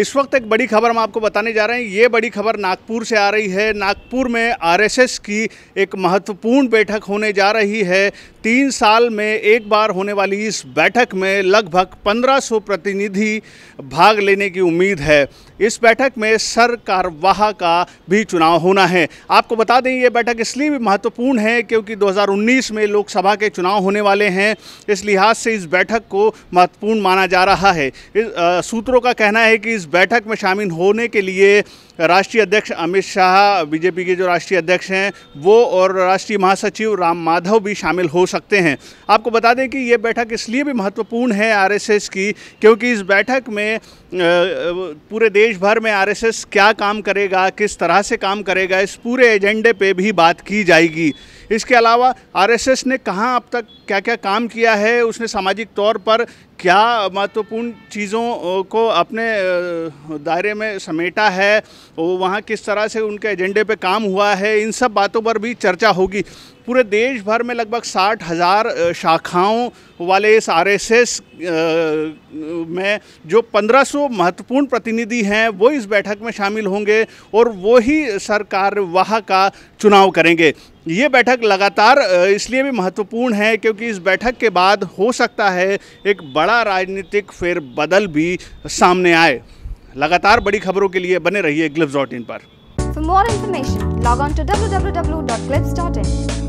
इस वक्त एक बड़ी खबर हम आपको बताने जा रहे हैं ये बड़ी खबर नागपुर से आ रही है नागपुर में आरएसएस की एक महत्वपूर्ण बैठक होने जा रही है तीन साल में एक बार होने वाली इस बैठक में लगभग 1500 प्रतिनिधि भाग लेने की उम्मीद है इस बैठक में सर कारवाह का भी चुनाव होना है आपको बता दें ये बैठक इसलिए भी महत्वपूर्ण है क्योंकि दो में लोकसभा के चुनाव होने वाले हैं इस लिहाज से इस बैठक को महत्वपूर्ण माना जा रहा है इस, सूत्रों का कहना है कि इस बैठक में शामिल होने के लिए राष्ट्रीय अध्यक्ष अमित शाह बीजेपी के जो राष्ट्रीय अध्यक्ष हैं वो और राष्ट्रीय महासचिव राम माधव भी शामिल हो सकते हैं आपको बता दें कि ये बैठक इसलिए भी महत्वपूर्ण है आरएसएस की क्योंकि इस बैठक में पूरे देश भर में आरएसएस क्या काम करेगा किस तरह से काम करेगा इस पूरे एजेंडे पर भी बात की जाएगी इसके अलावा आर ने कहाँ अब तक क्या क्या काम किया है उसने सामाजिक तौर पर क्या महत्वपूर्ण चीज़ों को अपने दायरे में समेटा है वो वहाँ किस तरह से उनके एजेंडे पे काम हुआ है इन सब बातों पर भी चर्चा होगी पूरे देश भर में लगभग साठ हज़ार शाखाओं वाले इस आरएसएस में जो 1500 महत्वपूर्ण प्रतिनिधि हैं वो इस बैठक में शामिल होंगे और वो ही सरकार वहाँ का चुनाव करेंगे ये बैठक लगातार इसलिए भी महत्वपूर्ण है क्योंकि इस बैठक के बाद हो सकता है एक बड़ा राजनीतिक फेरबदल भी सामने आए लगातार बड़ी खबरों के लिए बने रहिए ग्लिप्स डॉट इन पर for more information log on to W W W dot Glips dot in